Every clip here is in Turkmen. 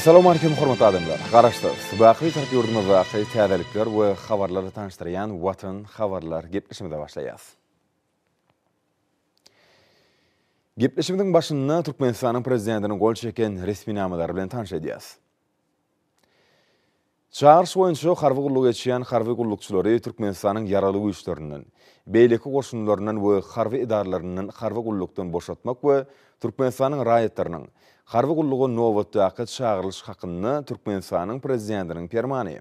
Assalamu alaykum hormatly adamlar. Garaşda subaqly tarpy urdymyz we aqly täzelikler we habarlary tanıştıran watan habarlar gepleşimide başlaýas. Gepleşimiň başyna Türkmenistanyň prezidentiniň gol çeken resmi namalary bilen tanış edýäs. Çars we şu harby gullyk etýän harby Türkmenistanyň ýaralyk güýçlerinden, beýleki goşunlaryndan we harby edarlarynyň harby gullykdan boşatmak we Türkmenistanyň raýatlarynyň Harvy gullugy nowatda akyt şagyrylyş hakyny Türkmenistanyň prezidentiniň permany.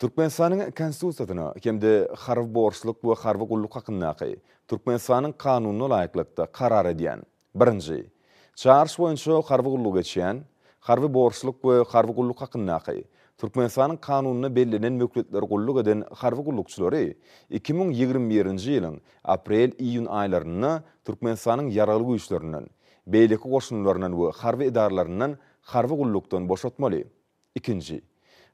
Türkmenistanyň konstitusiýasyna hem-de harv borçluk we harv gullug hakyny aky Türkmenistanyň kanuny laýyklykda karar edýän. Birinji. Çarş boýunça harv gullug geçýän harv borçluk we harv gullug hakyny aky Türkmenistanyň kanunyna bellenen möhletler gullug eden harv gullugçylary 2021-nji ýylyň aprel-iýun aýlarynda Türkmenistanyň ýaralgy güýçlerinden beylikki qoşunlarından və xarvi idarlarından xarvi qulluqdan boşotmalı. İkinci,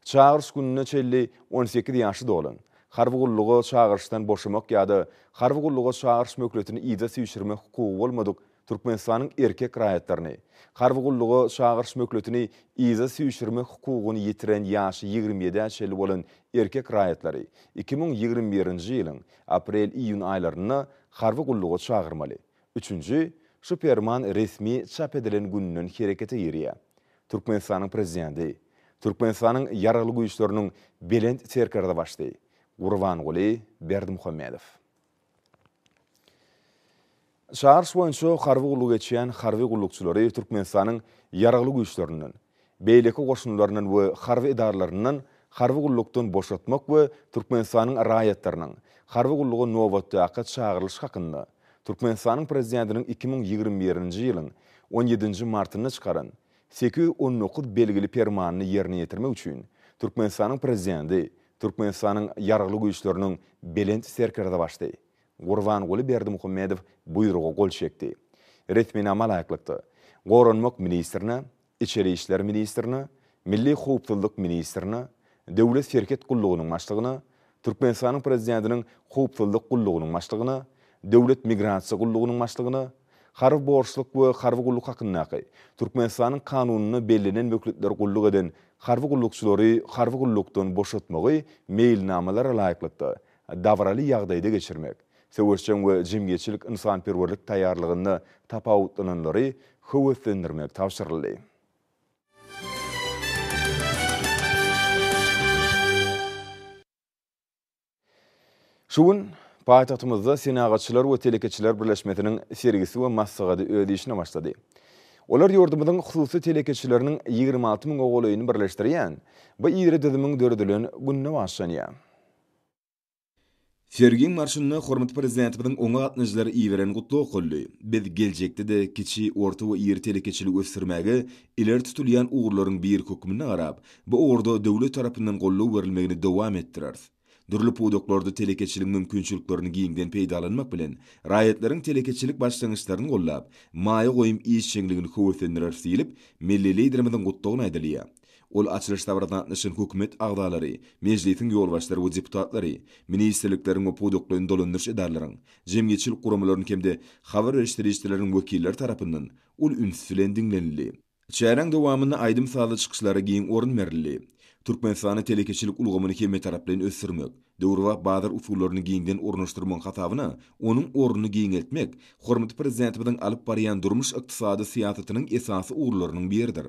çağırış gününə çelli 18 yaşı dolan. olan, xarvi çağırışdan boşumaq ya da xarvi qulluqa çağırış möklətini iyidə sivşirmə hüquq olmadıq Türkmenistanın erkek rayetlerini. xarvi qulluqa çağırış möklətini iyidə sivşirmə hüquqını yitiren yaşı 27 çəlli olan erkek rayetleri. 2021-ci ilin aprel iyun aylarını xarvi qulluqa çağırmalı. Üçüncü, şu perman resmi çap edilen gününün hereketi yeriye. Türkmenistan'ın prezidenti, Türkmenistan'ın yaralı güçlerinin belent terkarda başlayı. Urvan Goli, Berdi Muhammedov. Şahar suançı xarvi qulluq etçiyan xarvi qullukçuları Türkmenistan'ın yaralı güçlerinin, beyleki qoşunlarının ve xarvi idarlarının xarvi qulluqtun boşatmak ve Türkmenistan'ın rayetlerinin xarvi qulluqun novatı aqat çağırılış haqqında Turkmenistanın prezidentiniň 2021-nji ýylyň 17-nji martyny çykaran 819 belgili permanyny ýerine ýetirmek üçin Turkmenistanyň prezidenti Turkmenistanyň ýargylyk güýçleriniň belent serkerde başlady. Gurban Guly Berdi Muhammedow bu gol çekdi. Resmi namal aýaklykda Goranmak ministrini, Içeri işler ministrini, Milli hukuk ministrini, Döwlet serket gullugynyň başlygyny, Türkmenistanyň prezidentiniň hukuk gullugynyň döwlet migrasiýa gullugynyň maçlygyny Harf borçluk we harf gulluk hakynnaky Türkmenistanyň kanununa bellenen möhletler gulluk eden harf gullukçylary harf gullukdan boşatmagy meýil namalara laýyklykda davraly ýagdaýda geçirmek. Sewerçen we jemgyýetçilik insan perwerlik taýýarlygyny tapawutlanlary höwüslendirmek tapşyrylýy. Şuwun Paýtagtymyzda synagatçylar we telekeçiler birleşmesiniň sergisi we massagady ödeşini başlady. Olar ýurdumyň hususy telekeçileriniň 26000 ogulyny birleşdirýän bu ýere dizimiň dördülün günni başlanýa. Sergiň marşyny hormat prezidentiň oňa atnyjylary iýeren gutlaw goldy. Biz geljekde de kiçi, orta we ýer telekeçiligi ösdirmäge iler tutulýan ugurlaryň bir kökmini garap, bu ugurda döwlet tarapyndan gollaw berilmegini dowam etdirärdi. Dürlü pudoklordu telekeçilik mümkinçiliklerini giyinden peydalanmak bilen, raýatlaryň telekeçilik başlangıçlarını kollab, maýy goyim iyi çengliğini kuvvetlenir arsiyelip, milli liderimden guttuğun Ol açılış tavırdan atnışın hükümet ağdaları, mezlitin yol başları ve ziputatları, ministerliklerin o pudokluğun dolundurş edarların, cemgeçil kuramaların kemde xavar reştiriştilerin vökiller tarafından ul ünsülendin lenili. Çayran dovamını aydım sağlı çıkışlara giyin orin merili. Türkmenistan'ın telekeçilik ulgamını kemme taraplayın össürmek, dörva bazar usullarını giňden ornaştırman qatavına onun ornuny giyin etmek, Hormat Prezidentimizin alıp bariyan durmuş iktisadi siyasatının esası uğurlarının biridir.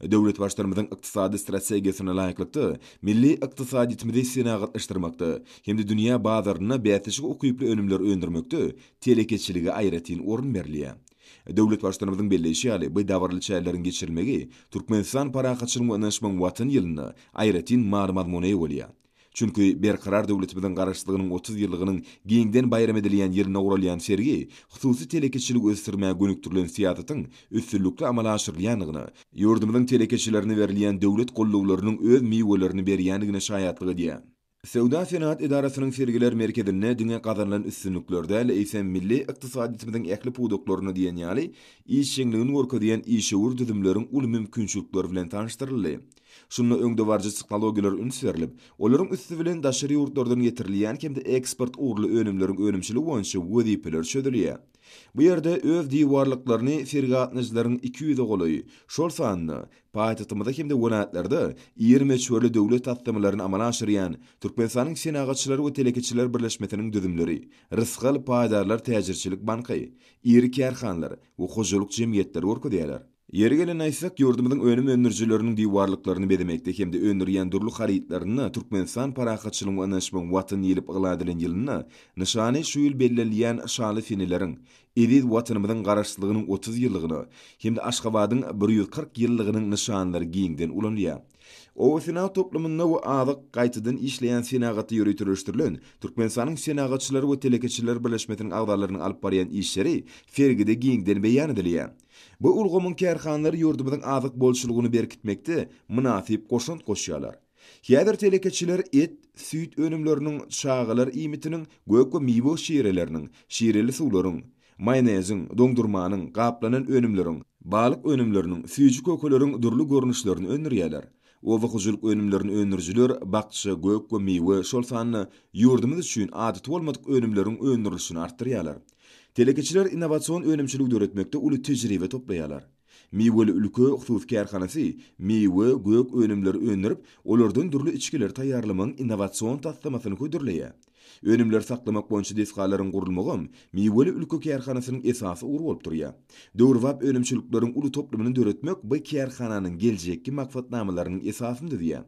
Döwlet Devlet başlarımızın iktisadi laýyklykda milli iktisadi itimizde sinaya gıtlaştırmaktı, hem de dünya bazarına bazarına bazarına bazarına bazarına bazarına bazarına orn bazarına Döwlet başlanymyň belleşişi ýaly bu dawrly çäýlärin geçirilmegi Türkmenistan para haçyrym anlaşmasyň watan ýylyny aýratyn maglumat möne bolýar. Çünki bir qarar döwlet bilen garaşdygynyň 30 ýyllygynyň giňden bayram edilýän ýerine uralýan sergi, hususy telekeçilik ösdirmä gönükdirilen siýasatyň üstünlikli amala aşyrylýanygyny, ýurdumyň telekeçilerini berilýän döwlet gollawlarynyň öz miýwolaryny berýänigine şahatlyk diýär. Sevda Senat İdarasının sergiler merkezine dünya kazanılan üstünlüklerde ile milli iktisadi ekli puduklarını diyen yali, iyi şenliğin orka diyen iyi şevur düzümlerin ulu mümkünçülükler bilen tanıştırılıyor. Şunu öňde barjy teknologiýalar üns berilip, olaryň üstü bilen daşary ýurtlardan ýetirilýän kimde eksport urly önümleriň önümçiligi boýunça wedipler çödürýär. Bu ýerde öz diýwarlyklaryny firgatnyzlaryň 200 golaýy. Şol sanly paýtatymda kimde wenaatlarda 20 çörli döwlet tatlymalaryny amala aşyrýan Türkmenistanyň senagatçylary we telekeçiler birleşmesiniň düzümleri, Rysgal paýdarlar täjirçilik banky, ýeri kärhanlar we hojuluk jemgyýetleri Yeri gelen aýsak ýurdumyzyň önüm önürjilerini diwarlyklaryny bedemekde hem de önürýän durly haritlaryny Türkmenistan parahatçylygyň anlaşmagyň watan ýelip gyladylan ýylyny nişany şu ýyl belleliýän şaly finileriň Edid watanymyzyň garaşlygynyň 30 ýyllygyny hem de Aşgabatyň 140 ýyllygynyň nişanlary giňden ulanýar. O sena toplumunda we azyk gaýtadan işleýän senagaty ýürütürüşdirilen Türkmenistanyň senagatçylary we telekeçiler birleşmetiniň agdarlarynyň alyp barýan işleri Fergide giňden beýan edilýär. Bu ulgumun kerxanlar yurdumun azıq bolşuluğunu berkitmekte münasip qoşun qoşyalar. Hiyadir telekeçiler et, süt önümlörünün çağalar imitinin gökko mivo şiirelerinin, şiireli suların, mayonezin, dondurmanın, qaplanın önümlörün, balık önümlörünün, süyücü kokolörün, durlu gorunuşlarını önürüyalar. Ova hujuluk önümlörünün önürcülür, bakçı, gökko, mibo, şolfanlı, yurdumun, yurdumun, yurdumun, yurdumun, yurdumun, yurdumun, yurdumun, Telekeçiler inovasyon önümçülük döretmekte ulu tecrübe toplayalar. Miwe ülke xusus kärxanasy miwe gök önümleri önürip, olardan durlu içkiler taýýarlamagyň innovasyon tatlamasyny köýdürleýär. önümler saklamak boyunca diskaların kurulmagam miweli ülke kerhanasının esası uru bolup durýa. Döwrwap önümçülüklerin ulu toplumyny döretmek bu gelecekki geljekki maksatnamalarynyň esasyndy diýe.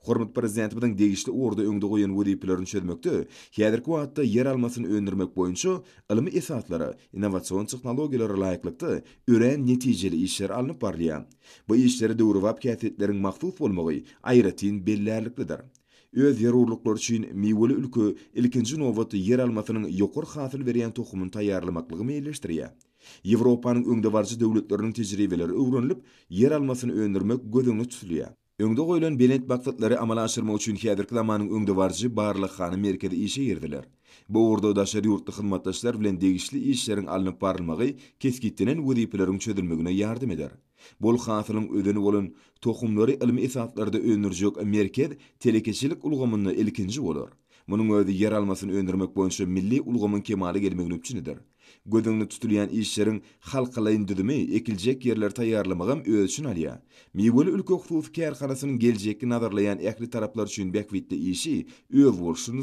Hormat prezidenti degişli orda öňde goýan wezipelerini çözmekde, häzirki wagtda yer almasyny öndürmek boýunça ilmi esatları, innowasion technologiýalary laýyklykda ören netijeli işler alınıp barýar. Bu işleri doğruvap gapketetleriň mahsus bolmagy aýratyn bellärliklidir. öz yerurluklar üçin miwli ülkü ilkinci novatı yer almasının yokur hasıl veriyen tohumun tayarlamaklığı meyleştiriye. Evropanın öngde varcı tejribeleri tecrübeleri yer almasını öndürmek gözünü tutuluyor. Öňde koyulan belent baksatları amala aşyrmak üçin hiyadir klamanın öngde varcı bağırlı xanı işe yerdiler. Bu orda odaşar ýurtda hyzmatdaşlar bilen degişli işleriň alınıp barylmagy keskittinen vudipilerin çözülmüğüne yardım eder. Bol hasylyň ödünü bolan tohumlary ilmi esaslarda önürjek merkez telekeçilik ulgamyny ilkinji bolar. Munun özü yer almasyny öndürmek boýunça milli ulgamyň kemali gelmegi üçindir. Gödüňni tutulýan işleriň halkalayn düdümi ekiljek yerler taýarlamagym öz üçin alýa. Miwul ülke hukuk kärkarasynyň geljekki nazarlayan ähli taraplar üçin bekwitli işi öz bolşuny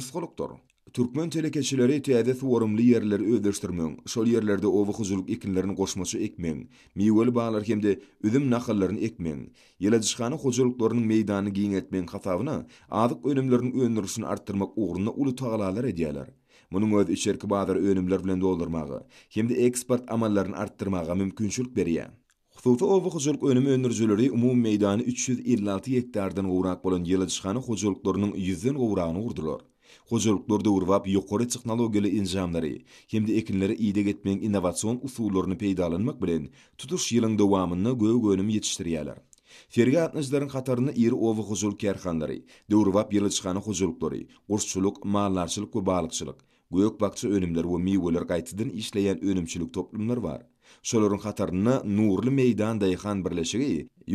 Türkmen telekeçileri täze suwarymly yerler öwdürstürmeň, şol yerlerde owuk huzuluk ekinlerini goşmaça ekmeň, miwel baglar hemde üzüm nahallaryny ekmeň, ýeledişgany huzuluklarynyň meýdany giňetmeň hasabyna azyk önümlerini öwdürüşini artdyrmak ugruny uly tagalalar edýärler. Munun öz içerki bazar önümler bilen doldurmagy, hemde eksport amallaryny arttırmağı mümkinçilik berýär. Xususi ovu xuculuk önümi önürcülüri umum meydanı 356 hektardan uğraq bolan yelidişxanı xuculuklarının yüzün uğrağını urdular. Hojolklar da urwap yuqori texnologiyali injamlary, hemde ekinleri iýde getmek innowasion usullaryny peýdalanmak bilen tutuş ýylyň dowamyny gowgönüm ýetişdirýärler. Ferga atnajlaryň gatarynda iri owy hojol kärhanlary, döwrwap ýyly çykan hojolklary, gurşçylyk, maallarçylyk we balykçylyk, gök bakça önümler we miýweler gaýtdan işleýän önümçilik toplumlar bar. Şolaryň hatarına nurly meydan daýan birleşigi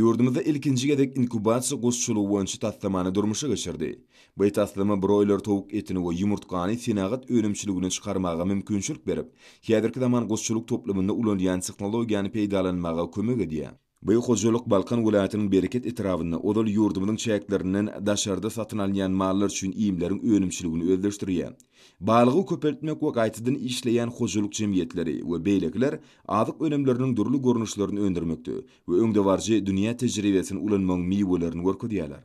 ýurdumyzda ilkinji gedek inkubasiýa gusçuly wonçy tatlamany durmuşa geçirdi. Bu tatlama broiler tovuk etini we ýumurtgany sinagat önümçiligini çykarmaga mümkinçilik berip, häzirki zaman gusçuluk toplumynda ulanýan technologiýany peýdalanmaga kömek edýär. Bu hozuluk Balkan vilayatynyň bereket etrawyna odal ýurdumynyň çäklerinden daşarda satyn alýan mallar üçin iýimleriň önümçiligini özleşdirýär. Balygy köpeltmek we gaýtadan işleýän hozuluk jemgyýetleri we beýlekler azyk önemleriniň durly görnüşlerini öndürmekde we öňde barjy dünýä tejribesini ulanmagyň miýewlerini görkezýärler.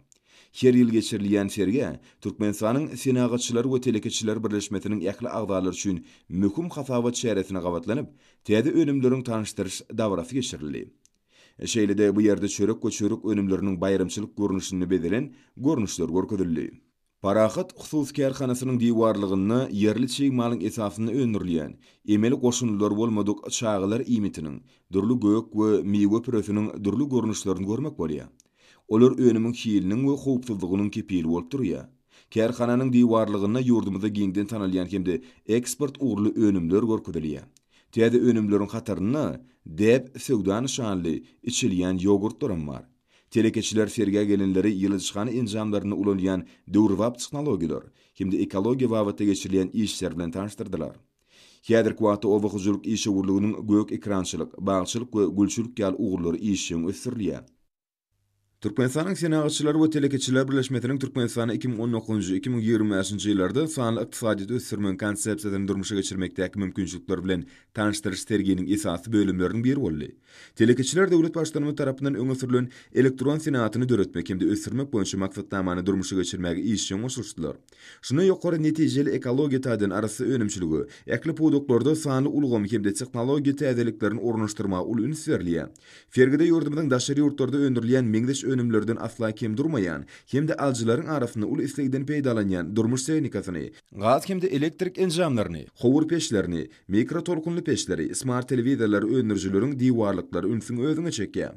Her ýyl geçirilýän serga, Türkmenistanyň Senagatçylar we Telekeçiler birleşmesiniň ýaňy agdalary üçin mühim hasabat şäherine qavatlanib, täze önümleriň tanıştyryş dawrasy geçirilýär. E, Şeýlede bu ýerde çörek we çörek önümleriniň bayramçylyk görnüşini bedelen görnüşler görkezildi. Paraxat xusus kerxanasının divarlığını yerli çiğ malın esasını önürleyen, emeli qoşunlular bolmaduk çağılar imitinin, durlu gök ve miwe pürösünün durlu görünüşlerini görmek bolya. Olur önümün hiilinin ve xupsuzluğunun kipiyil olup duruya. Kerxananın divarlığını yurdumuza gengden tanalyan kemde ekspert uğurlu önümler görkudiliya. Tiyade önümlerin qatarını, Dep Sewdan şanly içilýän ýogurtlarym var. Telekeçiler serge gelinleri yılışkanı incamlarını ulanlayan durvap teknologiler, kimde ekologi vavata geçirilen işler bilen tanıştırdılar. Kiyadir kuatı ova huzuluk işi uğurluğunun gök ekranşılık, bağışılık ve gülçülük gel uğurları işe Türkmenistan'ın sinagatçılar ve telekeçiler birleşmetinin Türkmenistan'ı 2019-2020 yıllarda sanlı iktisadi dösürmün konsepsiyatını durmuşa geçirmekteki mümkünçlükler bilen tanıştırış terginin esası bölümlerinin bir Telekeçiler devlet başlanımı tarafından öne elektron sinagatını dörütmek hem de ösürmek boyunca maksatlamanı durmuşa geçirmeki iş için oluşturdular. Şuna yukarı neticeli ekologi tadının arası önümçülüğü, ekli puduklarda sanlı ulgom hem de teknologi tadiliklerini oranıştırma ulu ünsverliye. Fergide yurdumdan daşarı yurtlarda öndürülüyen önümlerden asla kim durmayan, hem de alcıların arasında ul isleyden peydalanyan durmuş sevnikasını, gaz hem de elektrik encamlarını, hovur peşlerini, mikro tolkunlu peşleri, smart televizyelerleri önürcülörün divarlıkları ünsün özünü çekke.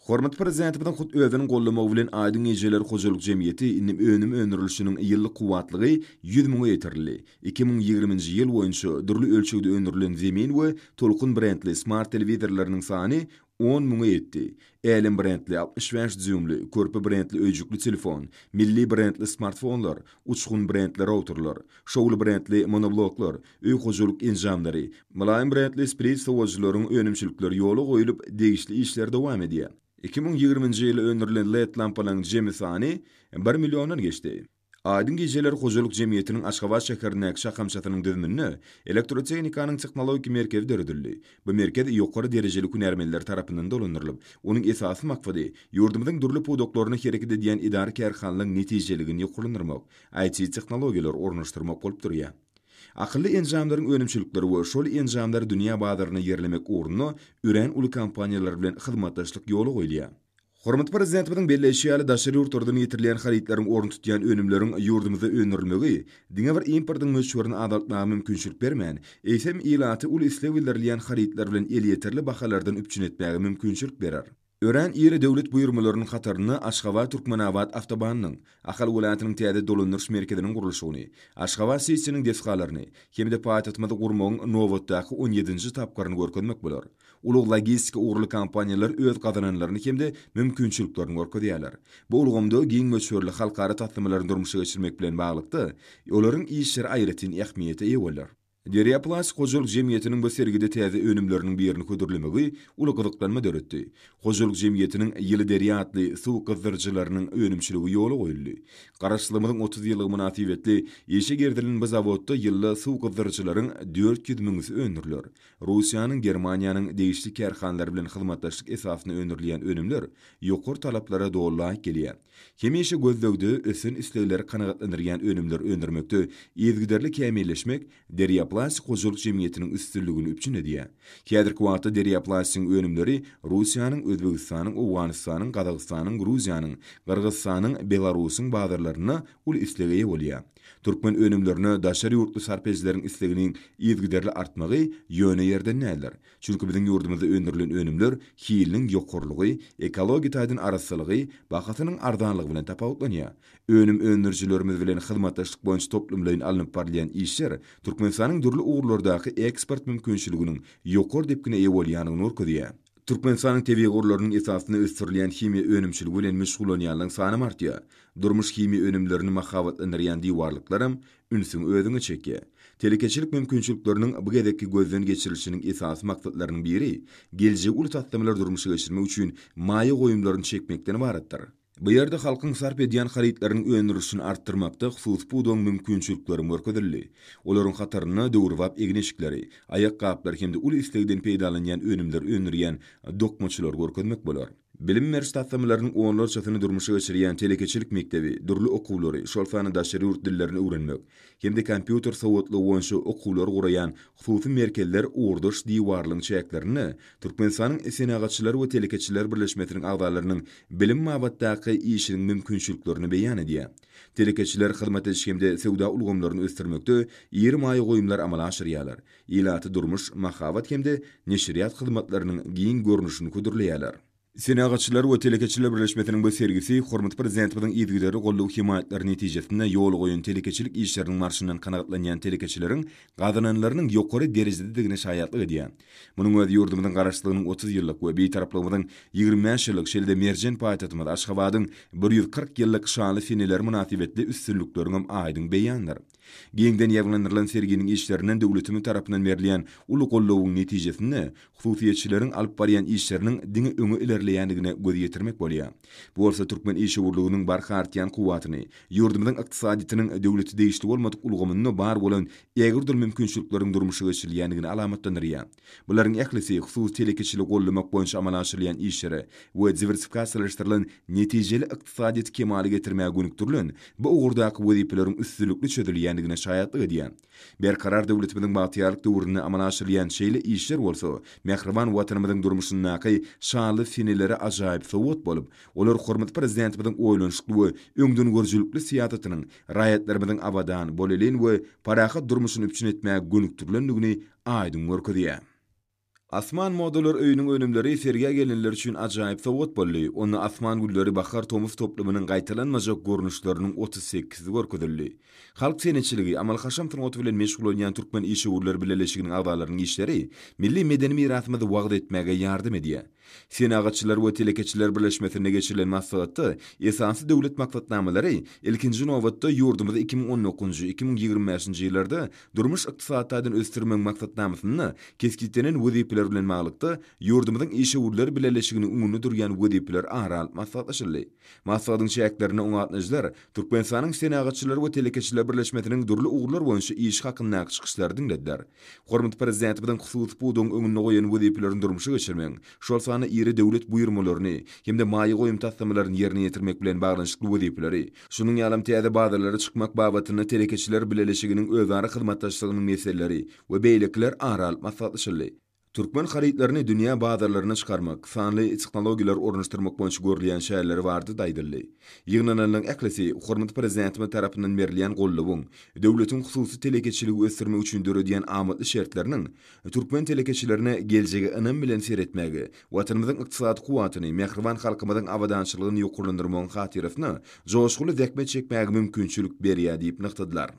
Hormat prezidenti bilen hut öwrenin gollama bilen aýdyň ejeler gojulyk jemgyýeti indim önüm önürilşiniň ýyllyk guwatlygy 100 mung ýetirli. 2020-nji ýyl boýunça dürli ölçegde önürlen zemin we tolkun brendli smart televizorlaryň sany 10 müňe etdi, Elin brentli, 65 düýümli, körpe brentli öýjükli telefon, milli brentli smartfonlar, uçgun brentli routerlar, şowly brentli monobloklar, öý hojuluk malayin mylaýym brendli spirit sowajlaryň önümçülükleri ýoly goýulyp, degişli işler dowam edýär. 2020-nji ýyly önürlen LED lampalaryň jemi sany 1 milliondan geçdi. Adın gejeler gözülük jemiyetining Ashgabat şäherine aksha hamşatining düzmünni elektrotehnikaning texnologik merkezi döredildi. Bu merkez yuqori derejeli künärmenler tarapından dolundurulup, onun esasy maqsady yurdumyzning durly podoklorini kerekide diyen idari kärhanlyk netijeligini yuqurlandyrmak, IT texnologiyalar ornashtyrmak bolup turýa. Aqlly enjamlaryň önümçülükleri we şol enjamlar dünýä bazaryna yerlemek ornuny ürän uly kompaniýalar bilen xizmetdaşlyk ýoly goýýar. Hormat prezidentimiziň belläşi ýaly daşary ýurtlardan ýetirilen haritlaryň orny tutýan önümleriň ýurdumyza önürmegi, diňe bir importyň möçberini adatlama mümkinçilik bermän, ESM ýylaty ul bildirilýän haritlar bilen el ýetirli bahalardan üpçün etmäge mümkinçilik berer. Ören ýere döwlet buýurmalarynyň hatarny Aşgabat Türkmenabat awtobanynyň Ahal welaýatynyň täze dolunurş merkeziniň gurulşygyny, Aşgabat sesiniň desgalaryny, hemde paýtatmady gurmagyň Nowotdaky 17-nji tapgaryny görkezmek bolar. ulug logistika ugrly kompaniýalar öz gazananlaryny kimde mümkinçiliklerini görkö Bu ulgumda giň möçürli halkara tatlymalaryny durmuşa geçirmek bilen baglykdy. Olaryň işleri aýratyn ähmiýeti ýewler. Dereplas Kozulk Jemiyetinin bu sergide tezi önümlörünün bir yerini kudurlumigi ulu kızıklanma dörütti. Kozulk Jemiyetinin yili deriyatli su kızdırcılarının önümçülüğü yolu koyullu. Karaslımızın 30 yılı münatifetli eşi gerdilin bu zavodda yılla su kızdırcıların dört müngüsü önürlör. Rusiyanın Germaniyanın değişli kerhanlar bilen hizmattaşlık esasını önürleyen önümler, yokur talaplara doğullahi geliyen. Kemişi gözlögdü, ösün istegleri kanagatlanırgan önümler öndürmöktü ezgiderli kemiyleşmek, derya plastik cemiyetinin üstürlügünü üpçün ediyya. Kedir kuatı derya plastikin önümleri Rusiyanın, Özbekistanın, Uvanistanın, Qadagistanın, Gruziyanın, Qırgızsanın, Belarusun bağdırlarına ul istegeye olyya. Türkmen önümlerini daşarı yurtlu sarpejilerin isteginin izgiderli artmağı yöne yerden nelir? Çünkü bizim yurdumuzda öndürülün önümler, kiilinin yokurluğu, ekologi taydın arasalığı, bakatının ardan ýaňlyk bilen tapawutlanýa. Önüm önürjilerimiz bilen hyzmatdaşlyk boýunça toplumlaryň alınıp barlayan işler Türkmenistanyň dürli ugurlardaky eksport mümkinçiligini ýokary depgine ýa bolýanyny nurkudýa. Türkmenistanyň tebi ugurlarynyň esasyny ösdürilýän himiýa önümçiligi bilen meşgulanýanlaryň sany artýa. Durmuş himiýa önümlerini mahawatlandyrýan diýwarlyklaram ünsüň özüňe çekýär. Telekeçilik mümkünçülüklerinin bu gedeki gözden geçirilişinin esas maksatlarının biri, gelce ulus atlamalar durmuşu geçirme üçün maya koyumlarını çekmekten Bu yerde halkın sarp ediyen xaritlerin öönürüsünü arttırmakta xsus budon mümkünçülükleri mörködürlü. Oların xatarına doğruvap egneşikleri, ayak kaplar hem de ul istegden peydalanyan önümler öönürüyen dokmaçılar gorkodmak bolar. Bilim merşi tatlamalarının oğanlar çatını durmuşa geçiriyen telekeçilik mektebi, durlu okulları, şolfanı daşarı yurt dillerini uğrenmek, hem de kompüter savuatlı oğanşı okulları uğrayan xutu merkeller uğurduş di varlığın çayaklarını, Türkmenistan'ın esen ağaçıları ve telekeçiler birleşmetinin ağdalarının bilim mabattaki işinin mümkünçülüklerini beyan ediyen. Telekeçiler xidmat edişkemde sevda ulgumlarını östürmekte, 20 qoyumlar amala aşiriyalar. Ilatı durmuş, mahavat kemde, neşiriyat xidmatlarının giyin görnüşünü kudurlayalar. Senagatçılar we telekeçiler birleşmesiniň bu sergisi hormat prezidentiniň ýetgileri gollu himayatlar netijesinde ýol goýun telekeçilik işleriniň marşyndan kanagatlanýan telekeçileriň gadananlarynyň ýokary derejede degine şahatlyk edýär. Munyň we ýurdumyň 30 ýyllyk we bir taraplygynyň 20 ýyllyk şelde merjen paýtatmaly Aşgabatyň 140 ýyllyk şanly finiler münasibetli üstünlüklerini aýdyň beýandyr. Gengden yaglanırlan serginin işlerinden de ulusumun tarafından merliyen ulu kolloğun neticesini xususiyetçilerin alp bariyan işlerinin dini önü ilerleyenigine gözü bolýar. Bu bolsa Türkmen işe urluğunun barqa artiyan kuvatini, yurdumdan iqtisaditinin devleti deyişli olmadik ulgumunu bar bolan egrdur mümkünçülüklerin durmuşu durmuşy alamatlanirya. Bularin eklisi xusus telekishili gollu mak boyunca amalashiliyan işleri ve diversifikasilashilashilashilin neticeli iqtisadit kemali getirmeh getirmeh bu getirmeh getirmeh getirmeh getirmeh ekenligine şahatlyk edýär. Bir karar döwletiniň maatiýarlyk döwrüni amala aşyrylýan şeýle işler bolsa, mehriban watanymyň durmuşyny näki şanly finileri ajaýyp sowat bolup, olar hormat prezidentiniň oýlanyşykly we öňden görjülükli siýasatynyň raýatlarymyň awadan bolelin we paraha durmuşyny üçin etmäge gönükdirilendigini aýdym gorkudýar. Asman modular öýüniň önümleri serge gelenler üçin ajaýyp sowgat boldy. Onu Asman gülleri bahar Tomus toplumynyň gaýtalanmajak görnüşlerini 38 görkezildi. Halk senetçiligi amal haşam tunot bilen meşgul bolýan türkmen işçi gurullary bilen işleri milli medeni mirasymyzy wagt etmäge ýardam edýär. Sen agaçılar ve telekeçiler birleşmesine geçirilen masalatı, esansı devlet maksatnamaları, ilkinci novatta yurdumada 2019-2020 yıllarda durmuş iktisat adın östürmen maksatnamasını keskitlenen vodipiler bilen mağlıkta yurdumadan işe vurlar bilerleşigini ungunu duruyan vodipiler ahralt masalatlaşırlı. Masalatın çayaklarına unatnajlar, Turkmenistan'ın sen agaçılar ve telekeçiler birleşmesinin durlu uğurlar boyunca iş haqın nakış kışlardın dedilerdiler. Kormit prezidentin bu dün ungunu ungunu iri döwlet buyurmalaryny hem-de maýy goýum tassamalaryny ýerine ýetirmek bilen baglanyşykly wezipleri. Şunyň ýalam täze badalary çykmak babatyny terekeçiler bilelişiginiň özara hyzmatdaşlygynyň meseleleri we beýlekler aral masatlaşyldy. Türkmen xaritlarını dünya bağdırlarına çıkarmak, sanlı teknologiyalar ornıştırmak boyunç görülen şeyleri vardı daydırlı. Yığınanlarının eklesi, Hormat Prezidentimi tarafından merleyen gollubun, devletin hususi telekeçiliği ıstırma üçün dörü diyen amatlı şartlarının, Türkmen telekeçilerine gelcege ınan bilen seyretmegi, vatanımızın iktisat kuvatini, mehrivan halkımadın avadanşılığını yukurlandırmağın xatirafini, zoskulü dəkmeçik məkmeçik məkmeçik məkmeçik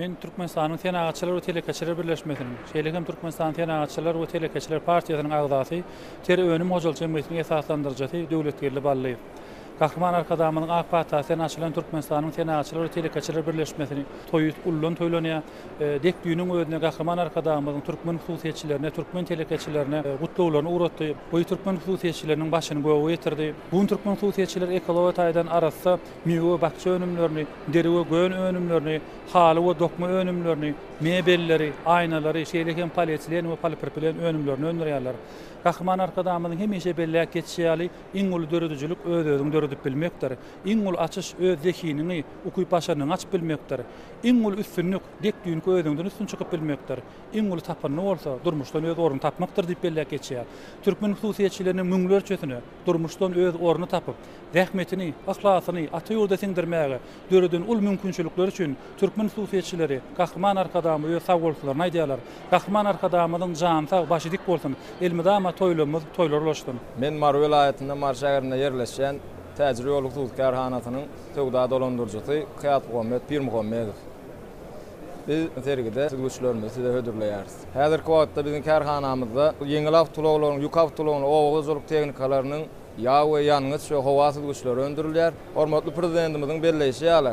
Men Türkmenistanyň senagatçylar we telekeçiler birleşmesiniň, şeýleki hem Türkmenistanyň senagatçylar we telekeçiler partiýasynyň agzasy, terä önüm hojalçy meýtmeni esaslandyrjaty döwletgerli ballaýyp. Kahraman Arkadamının AK Parti, Sen Açılan Türkmenistan'ın Sen Açılar Telek Açılar Birleşmesi'nin toyut ullun toylonaya e, dek düğünün ödüne Kahraman Arkadamının Türkmen hususiyetçilerine, Türkmen telekatçilerine e, gutluğularını uğrattı, Bu Türkmen hususiyetçilerinin başını göğe yetirdi. Bu Türkmen hususiyetçiler ekoloji taydan arası meyve bakçı önümlerini, deri ve göğün önümlerini, halı ve dokma önümlerini, mebelleri, aynaları, şeyleken paletçilerin ve palperpilerin önümlerini önleryalar. Kahraman Arkadamının hem işe bellek geçişiyali, ingul dörüdücülük ödödüm edip bilmekdir. Iňul açyş öz zehinini, ukuypaşanyny açyp bilmekdir. Iňul üstünlük dek düýünki özüňden üstün çykyp bilmekdir. Iňul tapan bolsa durmuştan öz orunu tapmakdyr diýip belläp geçýär. Türkmen hususiyetçilerinin müňler çötüne durmuşdan öz orunu tapyp, rahmetini, ahlasyny ata ýolda seňdirmäge, döreden ul mümkinçilikleri üçin türkmen hususiyetçileri gahman arkadamy öz sawgolçylaryna aýdýarlar. Gahman arkadamyň jany sag başydyk bolsun. Elmidama toýlumyz toýlar ulaşdyn. Men Marw vilayatynda Marşagarynda ýerleşen täjri ýolugy tutkar hanatynyň töwda dolandyrjygy Kıyat Muhammed Pir Muhammedow. Biz sergide, güçlerimiz size hödürleyeriz. Häzir kwatda bizin karhanamyzda yeňilaw tulawlaryň, ýukaw tulawlaryň owgy zoruk tehnikalarynyň ýaw we ýangyç we howasy güçler öndürilýär. Hormatly prezidentimiziň belläşi ýaly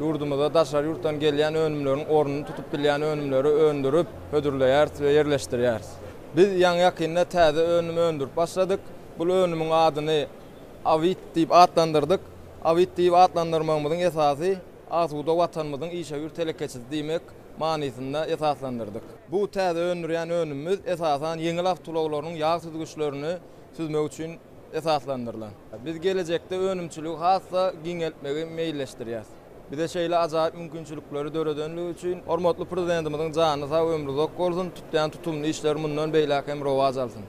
durdumyzda daşary ýurtdan gelýän önümlörüň ornuny tutup bilýän önümlörü öndürüp hödürleýäris we ýerleşdiriýäris. Biz ýaňy ýakynda täze önüm öndürip başladyk. Bu önümiň adyny Avit dip atlandırdık Avit dip atlandırmamyň esasy azgudy watanmyň işe bir telekeçi diýmek manysynda esaslandyrdyk. Bu täze önür, ýani esasan ýeňi laf tulawlaryň ýagtyz üçün süzmek üçin Biz gelejekde önümçülük hassa giňeltmegi meýilleşdirýäs. Bir de şeýle azap mümkinçilikleri döredenli üçin hormatly prezidentimiziň janyna sag olsun, bolsun, tutumlu tutumly işler mundan beýläkem rowaz alsın.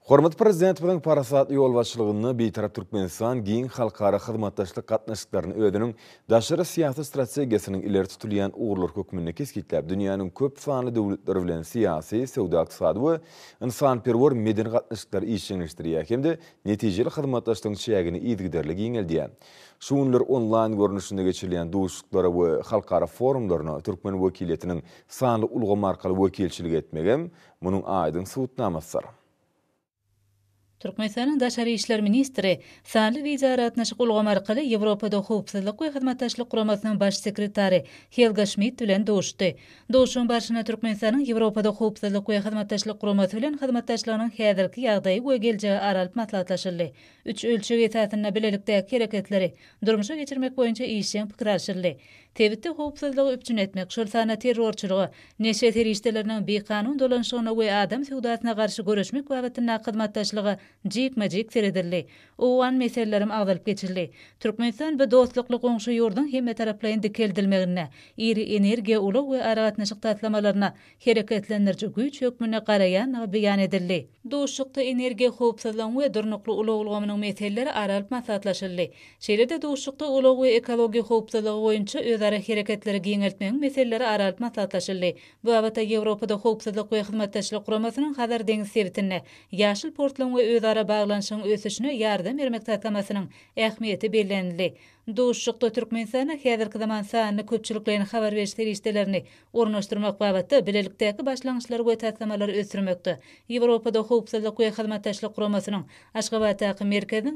Hormat prezident bilen parasat ýol başçylygyny beýtarap Türkmenistan giň halkara hyzmatdaşlyk gatnaşyklaryny öwredeniň daşary syýasy strategiýasynyň ileri tutulýan uğurlary kökmünde keskitläp, dünýäniň köp sanly döwletleri bilen syýasy, söwda ykdysady we insan perwer meden gatnaşyklar işleniňleşdirýä hemde netijeli hyzmatdaşlygyň çägini ýetgiderli giňeldi. Şuňlar online görnüşinde geçirilýän döwüşçüklere we halkara forumlaryna Türkmen wekiletiniň sanly ulgamarkaly wekilçilik etmegem, munyň aýdyň suwutnamasy. Türkmenistanyň daşary işler ministri Sanly Wizaratna şgulgam arkaly Ýewropada howpsuzlyk we hyzmatdaşlyk guramasynyň baş sekretary Helga Schmidt bilen döwüşdi. Döwüşüň başyna Türkmenistanyň Ýewropada howpsuzlyk we hyzmatdaşlyk guramasy bilen hyzmatdaşlygynyň häzirki ýagdaýy we geljegi aralyp matlatlaşyldy. Üç ölçüge ýetäsinde bilelikde hereketleri durmuşa geçirmek boýunça işleň pikir Tebitte hopsuzlygy üçin etmek şurtana terrorçylygy, neşe terişdelerini beqanun dolanşygyna we adam sewdatyna garşy görüşmek wagtyna hyzmatdaşlygy jik majik seredirli. Owan meselelerim agdalyp geçirli. Türkmenistan bir dostlukly goňşy ýurdun hemme taraplaryndy keldilmegine, iri energiýa uly we aragatna şykdatlamalaryna hereketlendirji güýç hökmüne garaýan beýan edildi. Duşukta energiýa howpsuzlygy we durnukly uly ulgamynyň meselleri aralyp maslahatlaşyldy. Şeýle-de duşukda uly we ekologiýa howpsuzlygy boýunça ýetgizäri hereketleri giňeltmäň meseleleri aralatma taýdaşyldy. Bu wagtda Ýewropada howpsuzlyk we hyzmat täşkilat guramasynyň Hazar deňiz sewitine ýaşyl portlanyň we özara baglanyşyň ösüşine ýardam bermek täkemesiniň ähmiýeti bellendi. Duşukda Türkmensana häzirki zaman sanyny köpçülikleri habar berish terişdelerini ornaşdyrmak babatda bilelikdäki başlanışlar we täsirmeler ösürmekde. Ýewropada howpsuzlyk we hyzmat täşlik guramasynyň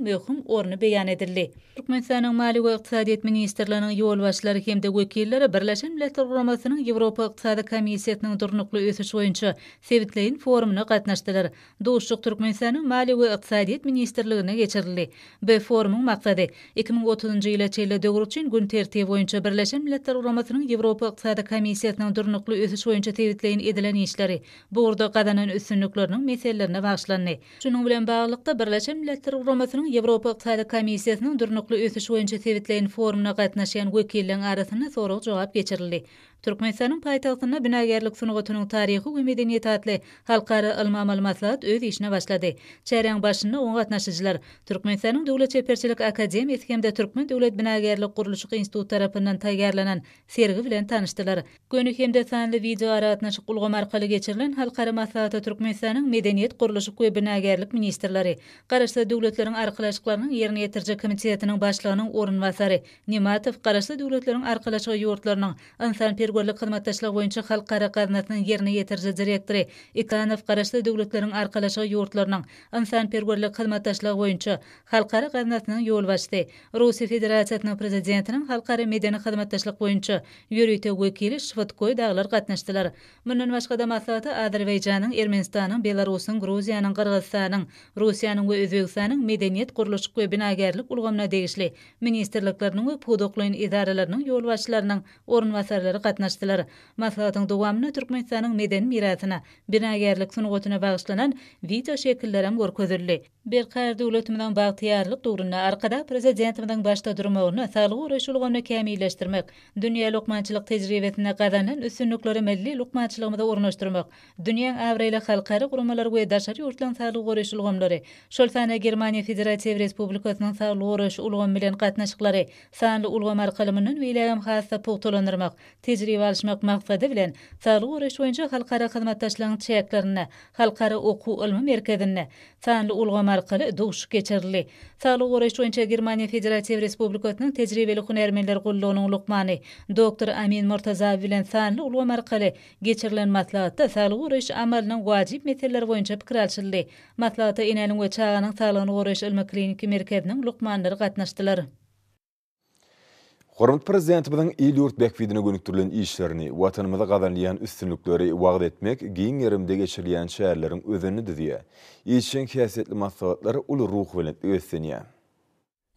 möhüm orny beýan edildi. Türkmensanyň mali we iqtisadiýet ministrliginiň ýol hem de wekilleri Birleşen Milletler guramasynyň Ýewropa iqtisady komissiýetiniň durnukly ösüş boýunça sewitleýin forumyna gatnaşdylar. Duşuk Türkmensanyň mali we iqtisadiýet ministrligine geçirildi. Bu forumyň maksady 2030-njy bileçeyle dögrü üçin gün tertibi boyunça Birleşen Milletler Uramasının Evropa Iqtisadi Komissiyasının durnuklu ösüş boyunça tevitleyin edilen işleri, bu orda qadanan ösünlüklerinin meselelerine başlanı. Şunun bilen bağlıqda Birleşen Milletler Uramasının Evropa Iqtisadi Komissiyasının durnuklu ösüş boyunca tevitleyin formuna qatnaşayan vekillerin arasına soru cevap geçirildi. Türkmenistan'ın paýtagtyna binagärlik sunugutunun tarihi we medeniyeti atlı halkara ilma malumatlat öz işine başlady. Çeren başyny on katnaşıcılar Türkmenistan'ın döwlet Çeperçilik Akademi etkemde Türkmen döwlet binagärlik Kuruluşu İnstitutu tarafından taygarlanan sergi bilen tanıştılar. Gönü hemde sanlı video ara atnaşı markalı geçirilen halkara masalata Türkmenistan'ın medeniyet kuruluşu kuy binagerlik ministerleri. Karışsa devletlerin arkalaşıklarının yerini yetirce komitiyatinin başlığının orin orin orin orin Türgörlük Hizmetdaşlıq boyunca Xalq Qara Qarnatının yerini yetirici direktori Ikanov Qarashlı Dövlətlərin arqalaşıq yurtlarının İnsan Pergörlük Hizmetdaşlıq boyunca Xalq Qara Qarnatının yol başdı. Rusiya Federasiyasının prezidentinin Xalq Qara Medeni Hizmetdaşlıq boyunca yürüyte vekili Şvatkoy dağlar qatnaşdılar. Bunun başqa da maslahatı Azərbaycanın, Ermenistanın, Belarusın, Gruziyanın, Qırgızsanın, Rusiyanın ve Özbekistanın medeniyet quruluşu ve binagerlik ulgamına degişli ministerliklerinin ve pudokluyun idarelerinin yol başlarının orun vasarları gatnaşdylar. Maslahatyň dowamyna Türkmenistanyň meden mirasyna binagärlik agerlik bagyşlanan wideo şekilleri hem görkezildi. Bir qaýda döwlet bilen arkada prezidentimiň başda durmagyny, salyg urşulgyny kämilleşdirmek, dünýä lukmançylyk tejribetine gadanan üstünlikleri milli lukmançylygymyza ornaşdyrmak, dünýä awreýli halkary gurumlar we daşary ýurtlar salyg şol Şolfana Germaniýa Federatiw Respublikasynyň salyg urşulgymy bilen gatnaşyklary, sanly ulgamar qalymynyň we ýa-da tejrib alışmak maqsadı bilen Sağlık Uğraş boyunca halkara xizmetdaşlarının çeyeklerine, halkara oku ilmi merkezine, sanlı ulga markalı duş geçirli. Sağlık Uğraş boyunca Germaniya Federatif Respublikatının tecrübeli hunermenler kullonun lukmani, Doktor Amin Murtaza bilen sanlı ulga markalı geçirilen matlaatta Sağlık Uğraş amalının vacib meteller boyunca pikir alçirli. Matlaatta inelin ve çağının Sağlık Uğraş ilmi kliniki merkezinin lukmanları qatnaştılar. Hormat prezident 54 Ilyurt Bekvidini gönüktürlen işlerini, watanymyza gadanlyan üstünlükleri wagt etmek, giň yerimde geçirilýän şäherleriň özünü diýe. Işin kiyasetli maslahatlary ulu ruh bilen ösenýär.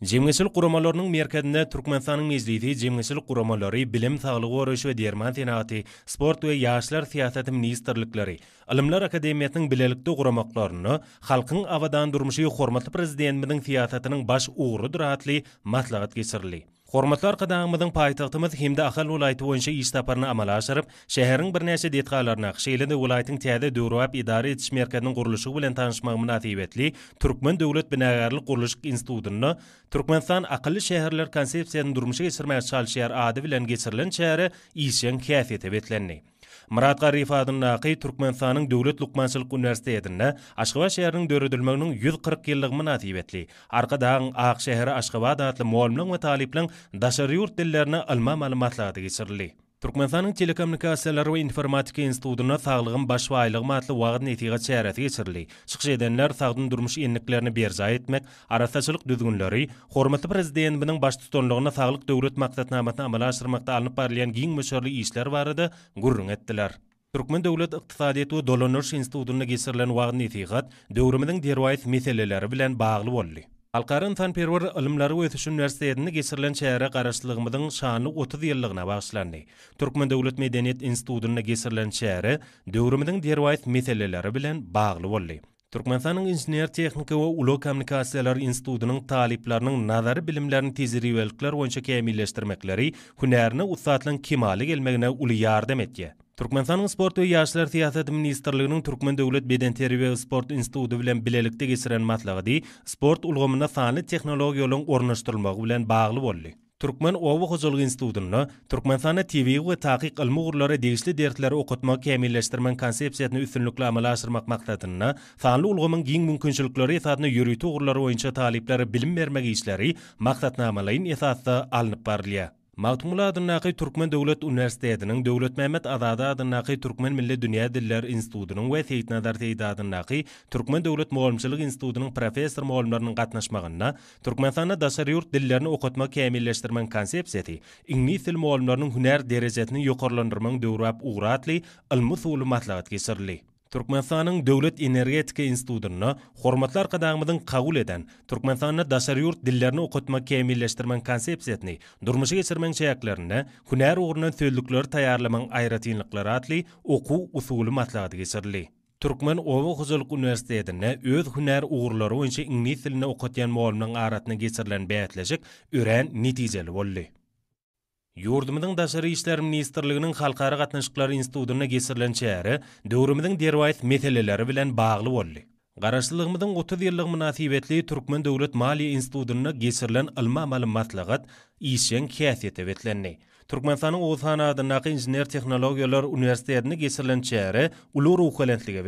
Jemgysyl quramalaryň merkezinde Türkmenistanyň mezlidi jemgysyl quramalary, bilim saglygy goraýşy we derman tenaty, sport we ýaşlar siýasaty ministrlikleri, Alymlar akademiýasynyň bilelikli quramaklaryny, halkyň awadan durmuşy hormatly prezidentiň siýasatynyň baş ugry duratly maslahat kesirli. Hormatlar qadağımızın paýtagtymyz hemde Ahal ulaýty boýunça iş taparyny amala aşyryp, şäheriň bir näçe detgalaryna, şeýlede ulaýtyň täze döwrap idare etiş merkezini gurulyşy bilen tanışmak münasibetli Türkmen döwlet binagarlyk gurulyş institutuny Türkmenistan akyllı şäherler konsepsiýasyny durmuşa geçirmäge çalyşýar ady bilen geçirilen çäre iýişen käfiýete betlenýär. Murat Garifadyň naqy Türkmenistanyň döwlet lukmançylyk universitetinde Aşgabat şäheriniň döredilmeginiň 140 ýyllygy münasibetli. Arkadaň Aq şäheri Aşgabat atly muallimlik we talipliň daşary ýurt dillerini alma maglumatlary geçirildi. Turkmenistanyň telekommunikasiýalar we informatika institutuna saglygyň baş waýlygy maýly wagt netige çäreti geçirli. Çykyş edenler sagdyn durmuş enliklerini berza etmek, arasaçylyk düzgünleri, hormatly prezident prezidentiniň baş tutanlygyna saglyk döwlet maksatnamasyny amala aşyrmakda alınıp barylan giň möşerli işler barady, gurrun etdiler. Türkmen Döwlet Iqtisadiýet we Dolanyş Institutuna geçirilen wagt netigat döwrümiň derwaýat meselelери bilen bagly boldy. Halkaryň tanperwer ilimleri we täsin universitetini geçirilen şäherä garaşlygymyň şany 30 ýyllygyna bagyşlandy. Türkmen döwlet medeniýet institutuna geçirilen şäherä döwrümiň derwaýat meseleleri bilen bagly boldy. Türkmenistanyň inzinier tehnika we uly kommunikasiýalar institutynyň taliplarynyň nazary bilimlerini tezirip welikler boýunça kemilleştirmekleri hünärini ustalaryň kemali gelmegine uly ýardam etdi. Turkmenistan Sport we Yaşlar Tiyatry Ministrliginiň Türkmen Döwlet Beden Terbiýe we Sport Institutu bilen bilelikde geçiren matlagdy. Sport ulgamyna sanly tehnologiýalaryň ornaşdyrylmagy bilen bagly boldy. Türkmen Owa Hojalyg Institutuny Türkmenistan TV we taýyk ilmi gurlara degişli dertleri okutmak we ämelleşdirmek konsepsiýasyny üstünlikle amala aşyrmak maksadyna sanly ulgamyň giň mümkinçilikleri ýetadyny ýürütýän gurlara oýunça talaplary bilim bermegi işleri maksatnamalaryň esasda alınyp barýar. Matmula adynaqy Türkmen Döwlet Uniwersitetiniň Döwlet Mehmet Azad adynaqy Türkmen Milli Dünýä Diller Institutynyň we Teýtna Dar Teýda adynaqy Türkmen Döwlet Möwlimçilik Institutynyň professor möwlimlerini gatnaşmagyna Türkmenistanda daşary ýurt dillerini okutma käýmelleşdirmän konsepsiýasy ingliz dil möwlimlerini hünär derejesini ýokarlandyrmak döwrap ugratly ilmi sowlumatlaryň Turkmenistan'ın Devlet Energetika Institutu'na hormatlar kadağımızın kabul eden Turkmenistan'a daşarı yurt dillerini okutma kemilleştirmen konsepsiyetini durmuşa geçirmen çayaklarını hüner uğruna sözlükleri tayarlaman ayratinlikleri atli oku usulu matlağı geçirli. Türkmen Ova Huzuluk Üniversitesi'nde öz hüner uğurları önce İngiliz dilini okutyan muallimnin aratını geçirilen beyatlaşık üren neticeli volli. Yurdumyň daşary işler ministrliginiň halkara gatnaşyklary institutuna gesirilen şäheri döwrümiň derwaýat meteleleri bilen bagly boldy. Garaşlygymyň 30 ýyllyk münasibetli türkmen döwlet mali institutuna gesirilen ilmi maglumatlygat iýsen käsiýet edilendi. Türkmenistanyň Uwsan adynda Nakhin Inzhener Tehnologiýalar Uniwersitetini gesirilen şäheri ulur ukalentlige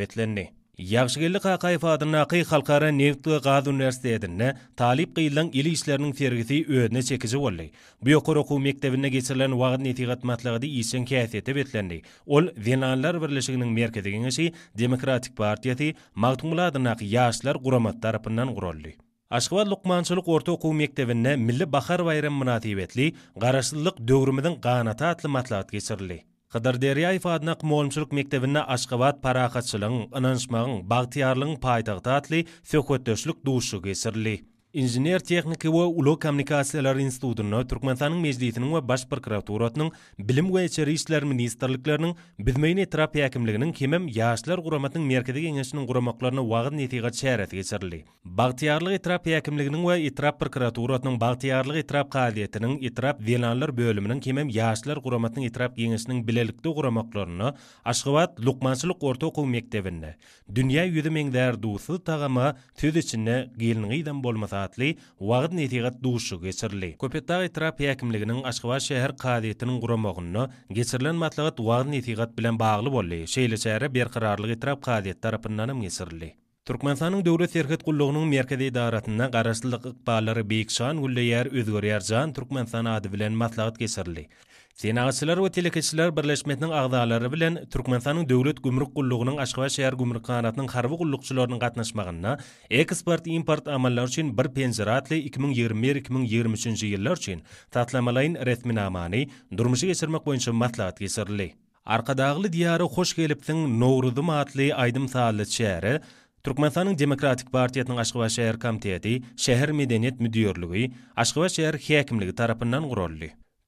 Yaxşıgelli qaqay fadırna qi xalqara nevt və qaz üniversitetinə talib qiyilən ili işlərinin fərqisi ödünə çəkici oldu. Bu yuxarı oxu məktəbinə keçirilən vaqt nəticət mətləğidə isin kəfiyyətə bətləndi. Ol Zenanlar birləşiyinin mərkəzinin şey Demokratik Partiyası Maqtumladın aq yaşlar guramat tərəfindən quruldu. Aşqabad Luqmançılıq Orta Oqo Mektəbinnə Milli Baxar Vayran Mınatibetli Qarasılıq Dövrümidin Qanata Atlı matlagat Geçirli. Qadar Deriyay ifadına qomolmçuluk mektebinə Aşqabat paraqatçılığın, inançmağın, baqtiyarlığın paytaqda atli fəqət döşlük Инженер техники ва уло коммуникациялар институтуна Туркманстанын мэжлисинин ва баш прокуратуратынын билим ва ичэри иштер министрлигинин бизмейне терапия акимлигинин кемем яшлар гураматынын меркези кеңешинин гурамакларына вагыт нетигат шаарат кечирилди. Багтиярлык терапия акимлигинин ва итрап прокуратуратынын багтиярлык итрап кабилиятынын итрап веналлар бөлүмүнүн кемем яшлар гураматынын итрап кеңешинин билеликтүү гурамакларына Ашхабат Лукманчылык орто окуу мектебинде дүйнө юзу меңдер дуусу тагама түз ичине болмаса saatli wagt netigat duşu geçirli. Köpetdagy trap ýakymlygynyň Aşgaba şäher qadiýetiniň guramagyny geçirilen matlagat wagt netigat bilen bagly boldy. Şeýle şäher bir qararlyk etrap qadiýet tarapyndan geçirildi. Türkmenistanyň döwlet serhet gullugynyň merkezi idaratyna garaşlylyk ikbalary Beýkşan, Gullaýar, Özgörýär, Jan Türkmenistan ady bilen matlagat geçirildi. Senagatçylar we telekeçiler birleşmetiniň agdalary bilen Türkmenistanyň döwlet gümrük gullugynyň Aşgaba şäher gümrük kanatynyň harby gullukçylarynyň gatnaşmagyna eksport import amallar üçin bir penjere 2020 2021-2023-nji ýyllar üçin tatlamalaryň resmi namany durmuşy geçirmek boýunça matlagat geçirildi. Arkadağlı diýary hoş Nourudum adlı aydım sağlı çeyre, Turkmenistanyň Demokratik Partiýetiniň Aşgaba şäher komiteti, şäher medeniýet müdirligi Aşgaba şäher häkimligi tarapyndan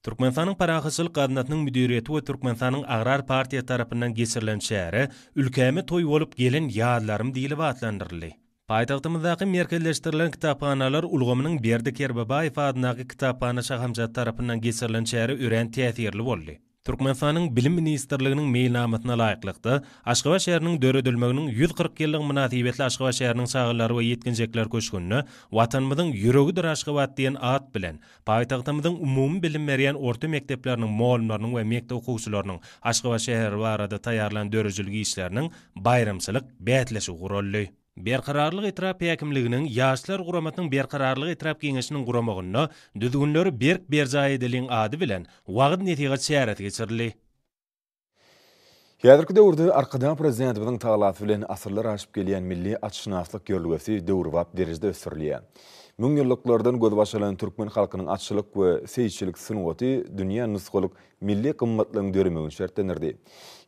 Türkmenistanyň paraýyşyl gadnatynyň müdireti we Türkmenistanyň agrar partiýa tarapyndan geçirilen şäheri ülkäme toy bolup gelen ýadlarym diýilip atlandyrly. Paýtagtymyzdaky merkezleşdirilen kitapxanalar ulgamynyň Berdi Kerbabaýew adynaky kitapxana şahamcat tarapyndan geçirilen şäheri ürən täsirli boldy. Türkmenistanyň bilim ministrliginiň meýnamatyna laýyklykda Aşgabat şäheriniň döredilmeginiň 140 ýyllyk münasibetli Aşgabat şäheriniň sagallary we ýetkinjekler köşgünni watanymyň ýüregi dir Aşgabat diýen ad bilen paýtagtymyň umumy bilim berýän orta mekdepleriniň maullarynyň we mekdep okuwçylarynyň Aşgabat şäheri barada taýýarlanan döredilgi işleriniň bayramçylyk beýatlaşygy Berkararlyk etrap häkimliginiň ýaşlar guramatynyň berkararlyk etrap kengeşiniň guramagyny düzgünler Berk Berjaý diliň ady bilen wagt netige çäret geçirli. Ýadyrky döwürde arkadan prezident biziň taýlat bilen asyrlar aşyp gelýän milli açynaşlyk görlüwesi döwürwap derejede ösürilýär. Müň ýyllyklardan türkmen halkynyň açylyk we seýçilik synowaty dünýä nusgulyk milli gymmatlygyň döremegini şertlendirdi.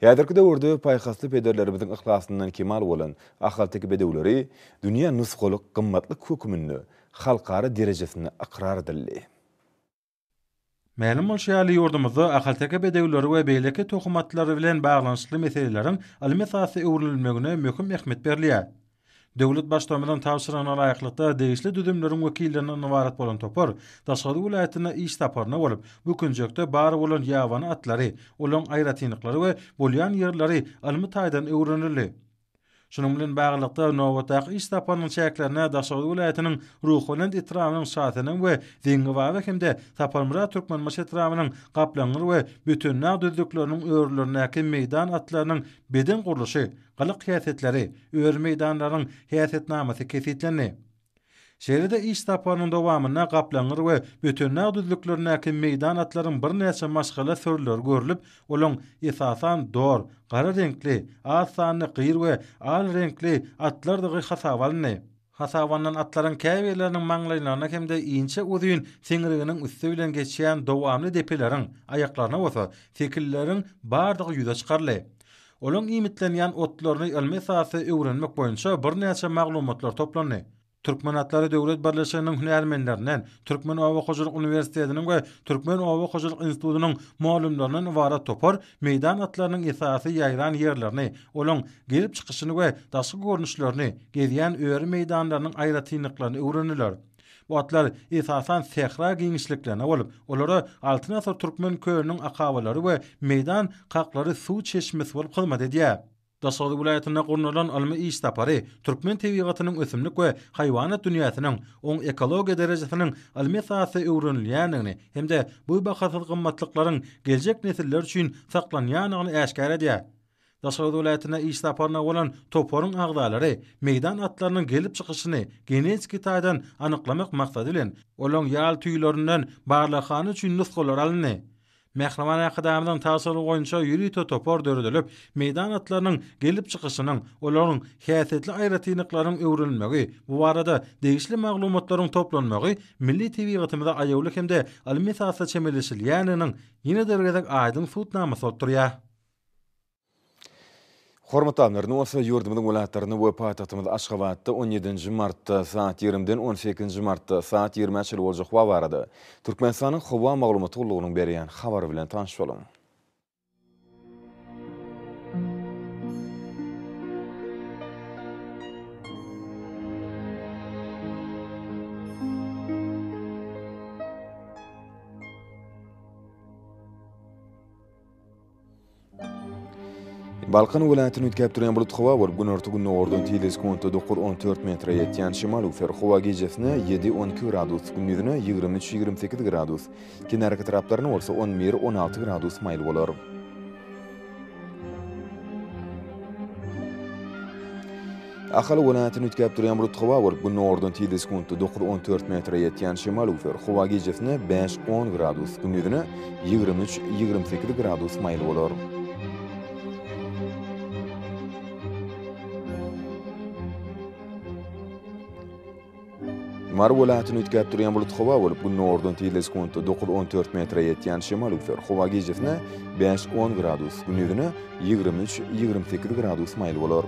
Ýa-da urdu paýhasly pederlerimiziň ihlasyndan kemal bolan ahalyk bedewleri dünýä nusgoly gymmatly hökümini halkary derejesini iqrar edildi. Mälim bolşyaly urdumyzy ahalyk bedewleri we beýleki tohumatlary bilen baglanyşly meselelerin ilmi sahasy öwrülmegine möhüm ähmiýet berilýär. Döwlet başdamynyň täsirini ala ýaklykda degişli düdümlärin wekillerini nawarat bolan topar, daşgary welaýetine iş taparna bolup, bu günjekde bar bolan ýawany atlary, ulun aýratynyklary we bolýan ýerleri almy taýdan öwrenilýär. Şunun bilen baglykda nawatak iş taparnyň şäklerini daşgary welaýetiniň ruhuny etiraminiň saatyny we diňe wara kimde taparmyra türkmen maşetramynyň gaplanyr we bütün nädirdiklerini öwrenilýär, meýdan atlarynyň beden gurluşy qalıq hiyasetleri, ür meydanların hiyaset namasi kesitlenni. Şeride iş taparının dovamına qaplanır ve bütün nağdüzlüklerine ki meydan atların bir neyse maşgala sörlülür görülüp, olun isasan dor, qarı renkli, az sani qiyir ve al renkli atlar dığı xasavallini. Hasavanın atların kəvirlərinin manglaylarına kəmdə iyinçə uzun sinirinin üstü ilə geçiyən doğamlı depilərin ayaqlarına vəsa, sekillərin bardıq yüza çıxarlı. Olong imitlenýän otlaryny ilmi sahasy öwrenmek boýunça bir näçe maglumatlar toplandy. Türkmen Atlary Döwlet Birleşiginiň hünärmenlerinden Türkmen Ova Hojalyk Universitetiniň we Türkmen Ova Hojalyk Institutynyň maglumlarynyň vara topar meýdan atlarynyň ýetasy ýaýran ýerlerini, olong gelip çykyşyny we daşky görnüşlerini gezýän meydanlarının meýdanlarynyň aýratynyklaryny öwrenýärler. Bu atlar esasan sehra genişliklerine olup, olara altına Turkmen köyünün akavaları ve meydan kakları su çeşmesi olup kılma dediye. Dasadi vilayetinde qurnulan alma iş tapari, Turkmen teviyatının ösümlük ve hayvanat dünyasının on ekologi derecesinin alma sahası evrenliyanini hem de bu bakatlı kımmatlıkların gelecek nesiller için saklanyanini eşkare diye. Daşagy döwletine işlaparna bolan toporun agdalary meydan atlarynyň gelip çykyşyny genetiki taýdan anyklamak maksady bilen olaň ýal tüýlerinden barlaxany üçin nusgalar alyny. Mehrawan ýa-da topor döredilip, meydan atlarynyň gelip çykyşynyň olaryň häsiýetli aýratynyklaryň öwrülmegi, bu barada degişli maglumatlaryň toplanmagy milli TV gatymyda aýawly hemde alimi täsir çemelişil ýanynyň ýene-de bir gezek aýdyň Hormatlananary, Nusa Yurdumyň welaýatlaryny we paýtahtymyzy Aşgabatda 17-nji martda saat 20-den 18-nji martda saat 20-çe würjügwa wagtda Türkmenistanyň howa maglumatgullugynyň berýän habary bilen tanyşdalyň. Balkan vilayatyny ýetip duran bulut howa bolup gün ortu gün ordun tiýlis kunta 14 metre ýetýän şimal ufer howa gejesine 7-12 gradus gündüzüne 23-28 gradus. Kinar taraplaryna bolsa 11-16 gradus mail bolar. Ahal vilayatyny ýetip duran bulut howa bolup gün ordun tiýlis kunta 14 metre ýetýän şimal ufer howa gejesine 5-10 gradus gündüzüne 23-28 gradus mail bolar. Mar welatyny ýetgäp durýan bulut howa bolup bu nordan tiýles kunty 9-14 metre ýetýän şemal üfer. Howa gejesine 5-10 gradus, gününe 23-28 gradus maýyl bolar.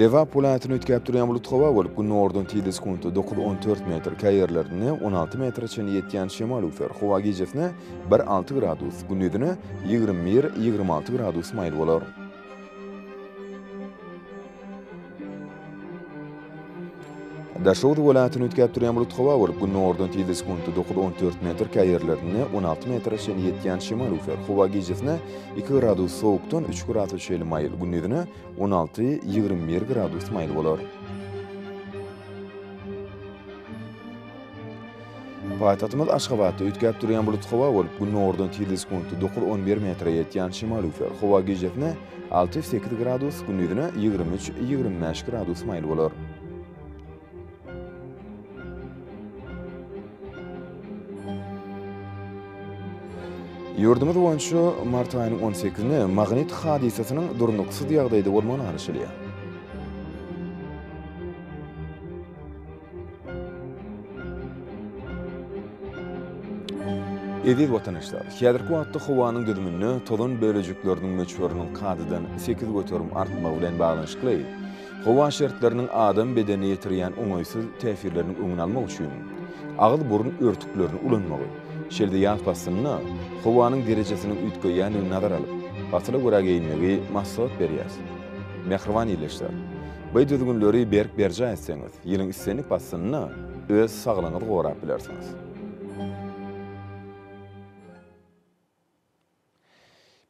Leva pulatyny ýetgäp durýan bulut howa bolup bu nordan tiýles kunty 9-14 metre käýerlerini 16 metre çen ýetýän şemal üfer. Howa gejesine 1-6 gradus, gününe 21-26 gradus maýyl bolar. Daşur welatyny ütgäp durýan bulut howa bolup günni ordan 10 9 14 metr käýerlerini 16 metre şen ýetýän şimal ufer howa gejesine 2 gradus sowukdan 3 gradus şeýle maýyl günnidine 16-21 gradus maýyl bolar. Paýtatymyz Aşgabatda ütgäp durýan bulut howa bolup günni ordan 10 9 11 metre ýetýän şimal ufer howa gejesine 6-8 gradus günnidine 23-25 gradus maýyl bolar. Yurdumuz boyunca Mart ayının 18-ni magnit hadisesinin durnuqsu diyaqdaydı bolmağa arışılıya. Edil vatanaşlar, Hiyadir Kuatlı Xuvanın güdümünü tolun bölücüklörünün meçhörünün qadıdan sekiz götörüm artma ulen bağlanışıklayı. Xuva şertlerinin adam bedeni yetiriyen onaysız təfirlərinin ınınalma uçuyun. Ağıl burun örtüklərini ulanma şeýle ýat basynyň howanyň derejesini üýtgeýän yani we nazar alyp, basyla gura geýinme we maslahat berýäs. Mehriban ýeleşdir. Bu ýetdigünleri berk berjäýsiňiz, ýylyň isleni basynyň öz saglanyp gora bilersiňiz.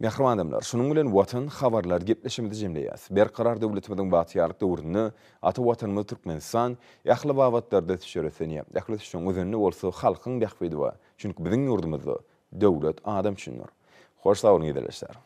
Mehrwandamlar, şunun bilen watan habarlar gepleşimiz jemleýäs. Ber karar döwletimiziň batyarlyk döwrüni ata watan we türkmenistan ýaşly wagtlarda düşüretseni, ýaşly düşüň özünü bolsa halkyň bäxbedi we çünki biziň ýurdumyzda döwlet adam üçindir. Hoş sawun